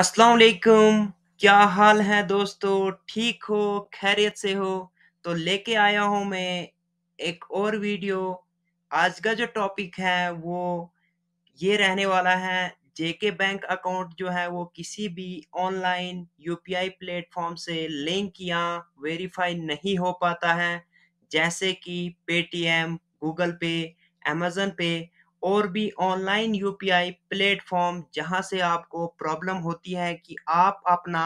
अस्सलाम वालेकुम क्या हाल है दोस्तों ठीक हो खैरियत से हो तो लेके आया हूँ मैं एक और वीडियो आज का जो टॉपिक है वो ये रहने वाला है जेके बैंक अकाउंट जो है वो किसी भी ऑनलाइन यूपीआई प्लेटफॉर्म से लिंक या वेरीफाई नहीं हो पाता है जैसे कि पेटीएम गूगल पे अमेजन पे और भी ऑनलाइन यूपीआई प्लेटफॉर्म जहां से आपको प्रॉब्लम होती है कि आप अपना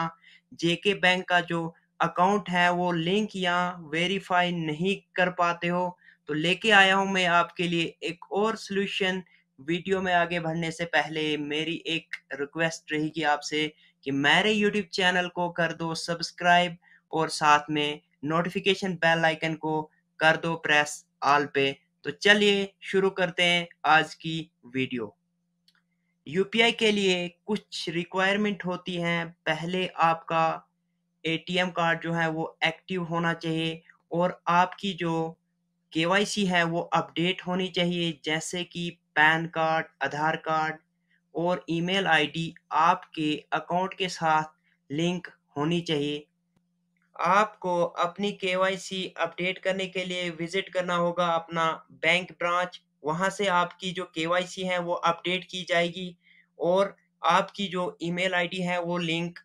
जेके बैंक का जो अकाउंट है वो लिंक या वेरीफाई नहीं कर पाते हो तो लेके आया हूं मैं आपके लिए एक और सोल्यूशन वीडियो में आगे बढ़ने से पहले मेरी एक रिक्वेस्ट रहेगी आपसे कि मेरे यूट्यूब चैनल को कर दो सब्सक्राइब और साथ में नोटिफिकेशन बेल आइकन को कर दो प्रेस ऑल पे तो चलिए शुरू करते हैं आज की वीडियो यूपीआई के लिए कुछ रिक्वायरमेंट होती हैं पहले आपका एटीएम कार्ड जो है वो एक्टिव होना चाहिए और आपकी जो केवाईसी है वो अपडेट होनी चाहिए जैसे कि पैन कार्ड आधार कार्ड और ईमेल आईडी आपके अकाउंट के साथ लिंक होनी चाहिए आपको अपनी के अपडेट करने के लिए विजिट करना होगा अपना बैंक ब्रांच वहां से आपकी जो के है वो अपडेट की जाएगी और आपकी जो ईमेल आईडी है वो लिंक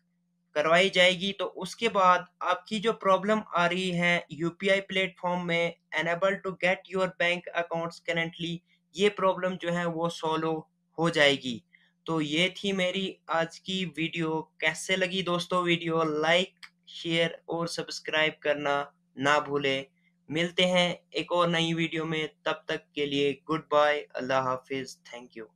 करवाई जाएगी तो उसके बाद आपकी जो प्रॉब्लम आ रही है यूपीआई प्लेटफॉर्म में enable to get your bank accounts currently ये प्रॉब्लम जो है वो सॉल्व हो जाएगी तो ये थी मेरी आज की वीडियो कैसे लगी दोस्तों वीडियो लाइक शेयर और सब्सक्राइब करना ना भूलें मिलते हैं एक और नई वीडियो में तब तक के लिए गुड बाय अल्लाह हाफिज थैंक यू